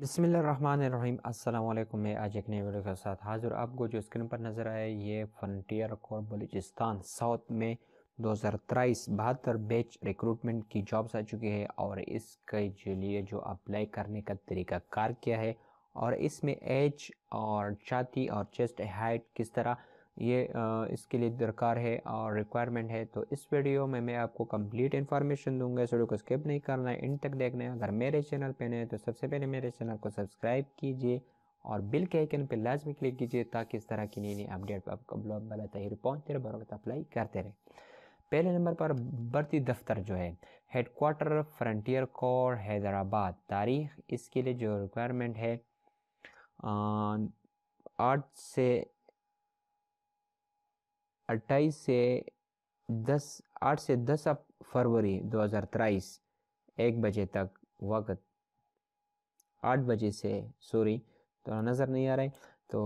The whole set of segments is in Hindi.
बसमीम अल्लाम मैं आज एक नई वीडियो के साथ हाजिर आपको जो स्क्रीन पर नज़र आया ये फ्रंटियर और बलूचिस्तान साउथ में दो हज़ार तेईस बहत्तर बैच रिक्रूटमेंट की जॉब्स आ चुकी है और इसके लिए जो अप्लाई करने का तरीका कार किया है और इसमें एज और छाती और चेस्ट हाइट किस तरह ये इसके लिए दरकार है और रिक्वायरमेंट है तो इस वीडियो में मैं आपको कंप्लीट इन्फॉर्मेशन दूंगा इस वीडियो को स्किप नहीं करना है इन तक देखना है अगर मेरे चैनल पे नए तो सबसे पहले मेरे चैनल को सब्सक्राइब कीजिए और बिल के आइकन पर लाजमी क्लिक कीजिए ताकि इस तरह की नई नई अपडेट आपको ब्लॉग वाला तहर पहुँचते रहे बरकत अप्लाई करते रहे पहले नंबर पर भर्ती दफ्तर जो है हेडकोार्टर फ्रंटियर कोर हैदराबाद तारीख इसके लिए जो रिक्वायरमेंट है आठ से अट्ठाईस से दस आठ से दस अप फरवरी दो हज़ार तेईस एक बजे तक वक्त आठ बजे से सॉरी तो नज़र नहीं आ रहा है तो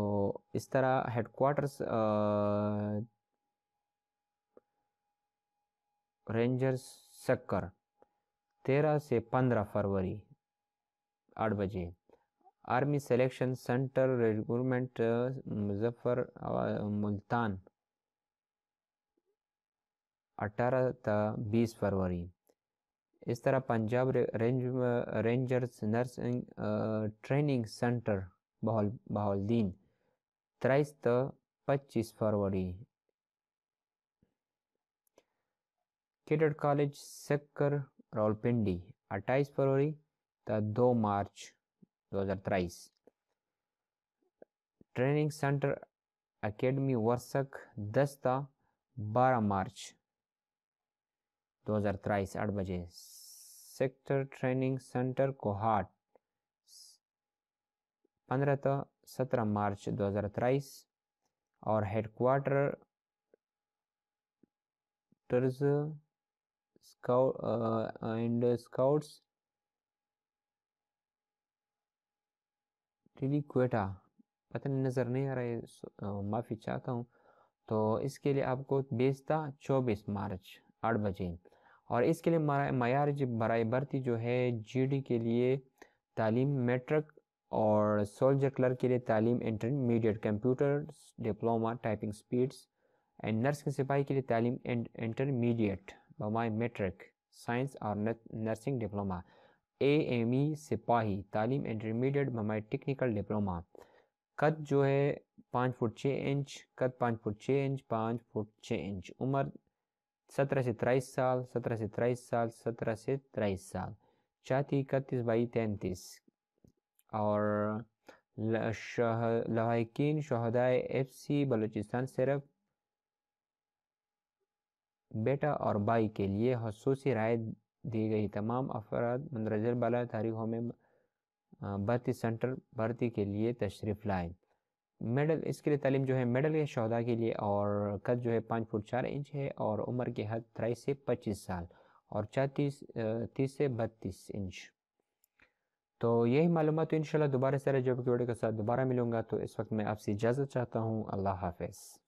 इस तरह क्वार्टर्स रेंजर्स सक्कर तेरह से पंद्रह फरवरी आठ बजे army selection centre recruitment Muzaffar Multan 18 तथा 20 फरवरी इस तरह Punjab range rangers nursing training centre बहुल बहालदीन तेईस त पच्चीस फरवरी केडेट कॉलेज सेक्कर रावलपिंडी 28 फरवरी त 2 मार्च 2023 ट्रेनिंग सेंटर एकेडमी वर्षक दस त 12 मार्च 2023 आठ बजे सेक्टर ट्रेनिंग सेंटर कोहाट पंद्रह तो सत्रह मार्च 2023 और हेडक्वार्टर टर्ज एंड स्काउट्स टिली क्वेटा पता नहीं नज़र नहीं आ रहा है माफ़ी चाहता हूँ तो इसके लिए आपको बेचता चौबीस मार्च आठ बजे और इसके लिए मैार बरए बरती जो है जी के लिए तालीम मेट्रिक और सोल्जर क्लर्क के लिए तालीम intermediate computer diploma typing speeds and nurse के सिपाही के लिए तालीम इंटरमीडिएट बमाए मेट्रिक साइंस और nursing diploma M E e सिपाही तालीम इंटरमीडिएट बमाए टेक्निकल डिप्लोमा कद जो है पाँच फुट छः इंच कद पाँच फुट छः इंच पाँच फुट छः इंच उम्र सत्रह से तेईस साल सत्रह से तेईस साल सत्रह से तेईस साल चाहती इकतीस बाई तैंतीस और लहाकिन शहदाय एफ सी बलूचिस्तान सिर्फ बेटा और बाई के लिए खसूसी राय दी गई तमाम अफराद मंदरजर बाला तारीखों में भर्ती सेंटर भर्ती के लिए तशरीफ़ लाए मेडल इसके लिए तालीम जो है मेडल है शहदा के लिए और कद जो है पाँच फुट चार इंच है और उम्र की हद तेईस से पच्चीस साल और चौतीस तीस से बत्तीस इंच तो यही मालूम तो इन दोबारा सारे जब की वीडियो के साथ दोबारा मिलूंगा तो इस वक्त मैं आपसे इजाज़त चाहता हूँ अल्लाह हाफिज़